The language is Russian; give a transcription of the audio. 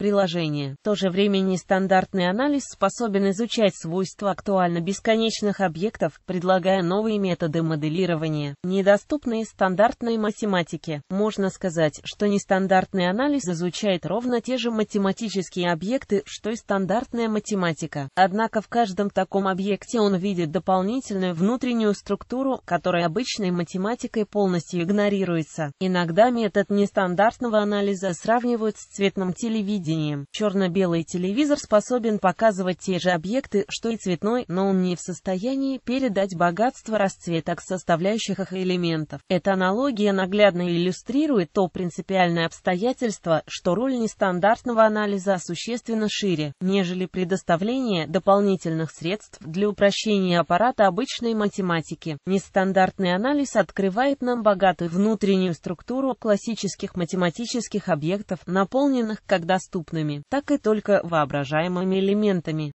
Приложение. В то же время нестандартный анализ способен изучать свойства актуально бесконечных объектов, предлагая новые методы моделирования, недоступные стандартной математике. Можно сказать, что нестандартный анализ изучает ровно те же математические объекты, что и стандартная математика. Однако в каждом таком объекте он видит дополнительную внутреннюю структуру, которая обычной математикой полностью игнорируется. Иногда метод нестандартного анализа сравнивают с цветным телевидением телевидением. Черно-белый телевизор способен показывать те же объекты, что и цветной, но он не в состоянии передать богатство расцветок составляющих их элементов. Эта аналогия наглядно иллюстрирует то принципиальное обстоятельство, что роль нестандартного анализа существенно шире, нежели предоставление дополнительных средств для упрощения аппарата обычной математики. Нестандартный анализ открывает нам богатую внутреннюю структуру классических математических объектов, наполненных как доступ доступными, так и только воображаемыми элементами.